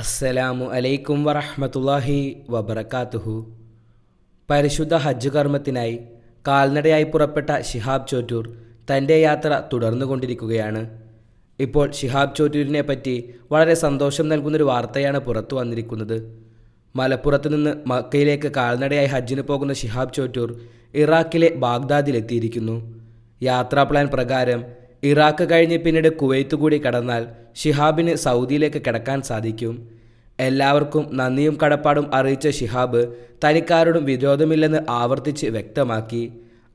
അസ്സലാമു അലൈക്കും വറഹമത്തല്ലാഹി വബർക്കാത്തുഹു പരിശുദ്ധ ഹജ്ജ് കർമ്മത്തിനായി കാൽനടയായി പുറപ്പെട്ട ഷിഹാബ് ചോറ്റൂർ തൻ്റെ യാത്ര തുടർന്നു കൊണ്ടിരിക്കുകയാണ് ഇപ്പോൾ ഷിഹാബ് ചോറ്റൂരിനെ പറ്റി വളരെ സന്തോഷം നൽകുന്നൊരു വാർത്തയാണ് പുറത്തു വന്നിരിക്കുന്നത് മലപ്പുറത്ത് നിന്ന് മക്കയിലേക്ക് കാൽനടയായി ഹജ്ജിന് പോകുന്ന ഷിഹാബ് ചോറ്റൂർ ഇറാഖിലെ ബാഗ്ദാദിലെത്തിയിരിക്കുന്നു യാത്രാ പ്ലാൻ പ്രകാരം ഇറാഖ് കഴിഞ്ഞ് പിന്നീട് കുവൈത്ത് കൂടി കടന്നാൽ ഷിഹാബിന് സൗദിയിലേക്ക് കിടക്കാൻ സാധിക്കും എല്ലാവർക്കും നന്ദിയും കടപ്പാടും അറിയിച്ച ഷിഹാബ് തനിക്കാരോടും വിരോധമില്ലെന്ന് ആവർത്തിച്ച് വ്യക്തമാക്കി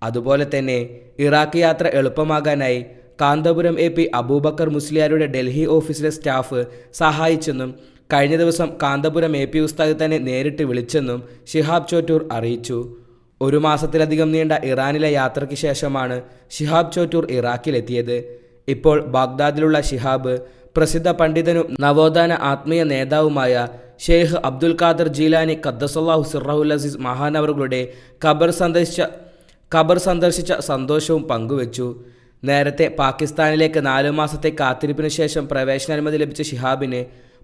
അതുപോലെ തന്നെ ഇറാഖ് യാത്ര എളുപ്പമാകാനായി കാന്തപുരം എ പി അബൂബക്കർ മുസ്ലിയാരുടെ ഡൽഹി ഓഫീസിലെ സ്റ്റാഫ് സഹായിച്ചെന്നും കഴിഞ്ഞ ദിവസം കാന്തപുരം എ പി ഉസ്താദ് തന്നെ നേരിട്ട് വിളിച്ചെന്നും ഷിഹാബ് ചോറ്റൂർ അറിയിച്ചു ഒരു മാസത്തിലധികം നീണ്ട ഇറാനിലെ യാത്രയ്ക്ക് ശേഷമാണ് ഷിഹാബ് ചോറ്റൂർ ഇറാഖിലെത്തിയത് ഇപ്പോൾ ബാഗ്ദാദിലുള്ള ഷിഹാബ് പ്രസിദ്ധ പണ്ഡിതനും നവോത്ഥാന ആത്മീയ നേതാവുമായ ഷെയ്ഖ് അബ്ദുൽ ഖാദർ ജീലാനി ഖദ്ദസല്ലാഹു സിറാഹുൽ അസീസ് മഹാനവറുകളുടെ ഖബർ സന്ദർശിച്ച ഖബർ സന്ദർശിച്ച സന്തോഷവും പങ്കുവച്ചു നേരത്തെ പാകിസ്ഥാനിലേക്ക് നാലു മാസത്തെ കാത്തിരിപ്പിനു ശേഷം പ്രവേശനാനുമതി ലഭിച്ച ഷിഹാബിന്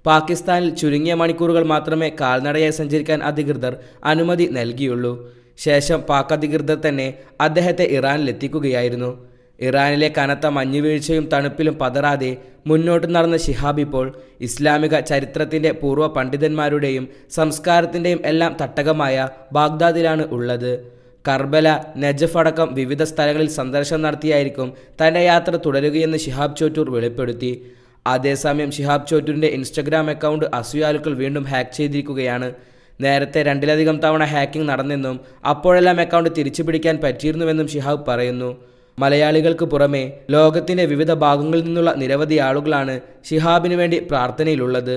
പാകിസ്ഥാനിൽ ചുരുങ്ങിയ മണിക്കൂറുകൾ മാത്രമേ കാൽനടയായി സഞ്ചരിക്കാൻ അധികൃതർ അനുമതി നൽകിയുള്ളൂ ശേഷം പാക് അധികൃതർ തന്നെ അദ്ദേഹത്തെ ഇറാനിലെത്തിക്കുകയായിരുന്നു ഇറാനിലെ കനത്ത മഞ്ഞുവീഴ്ചയും തണുപ്പിലും പതറാതെ മുന്നോട്ട് നടന്ന ഷിഹാബ് ഇപ്പോൾ ഇസ്ലാമിക ചരിത്രത്തിൻ്റെ പൂർവ്വ പണ്ഡിതന്മാരുടെയും സംസ്കാരത്തിൻ്റെയും എല്ലാം തട്ടകമായ ബാഗ്ദാദിലാണ് ഉള്ളത് കർബല നജഫ് അടക്കം വിവിധ സ്ഥലങ്ങളിൽ സന്ദർശനം നടത്തിയായിരിക്കും തൻ്റെ യാത്ര തുടരുകയെന്ന് ഷിഹാബ് ചോറ്റൂർ വെളിപ്പെടുത്തി അതേസമയം ഷിഹാബ് ചോറ്റൂരിൻ്റെ ഇൻസ്റ്റഗ്രാം അക്കൗണ്ട് അസുയാലുക്കൾ വീണ്ടും ഹാക്ക് ചെയ്തിരിക്കുകയാണ് നേരത്തെ രണ്ടിലധികം തവണ ഹാക്കിംഗ് നടന്നെന്നും അപ്പോഴെല്ലാം അക്കൗണ്ട് തിരിച്ചു പിടിക്കാൻ പറ്റിയിരുന്നുവെന്നും ഷിഹാബ് പറയുന്നു മലയാളികൾക്ക് പുറമെ ലോകത്തിൻ്റെ വിവിധ ഭാഗങ്ങളിൽ നിന്നുള്ള നിരവധി ആളുകളാണ് ഷിഹാബിന് വേണ്ടി പ്രാർത്ഥനയിലുള്ളത്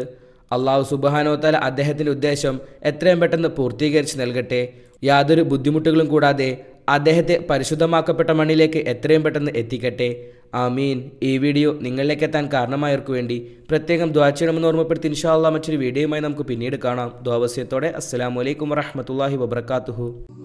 അള്ളാഹു സുബാനോത്തല അദ്ദേഹത്തിൻ്റെ ഉദ്ദേശം എത്രയും പെട്ടെന്ന് പൂർത്തീകരിച്ച് നൽകട്ടെ യാതൊരു ബുദ്ധിമുട്ടുകളും കൂടാതെ അദ്ദേഹത്തെ പരിശുദ്ധമാക്കപ്പെട്ട മണ്ണിലേക്ക് എത്രയും പെട്ടെന്ന് എത്തിക്കട്ടെ ആമീൻ ഈ വീഡിയോ നിങ്ങളിലേക്ക് എത്താൻ കാരണമായവർക്ക് വേണ്ടി പ്രത്യേകം ദ്വാ ചെയ്യണമെന്ന് ഓർമ്മപ്പെടുത്തി ഇൻഷാല്ല മറ്റൊരു വീഡിയോയുമായി നമുക്ക് പിന്നീട് കാണാം ദ്വാവസ്യത്തോടെ വലൈക്കും വറഹമത്തല്ലാഹി വബർക്കാത്തുഹു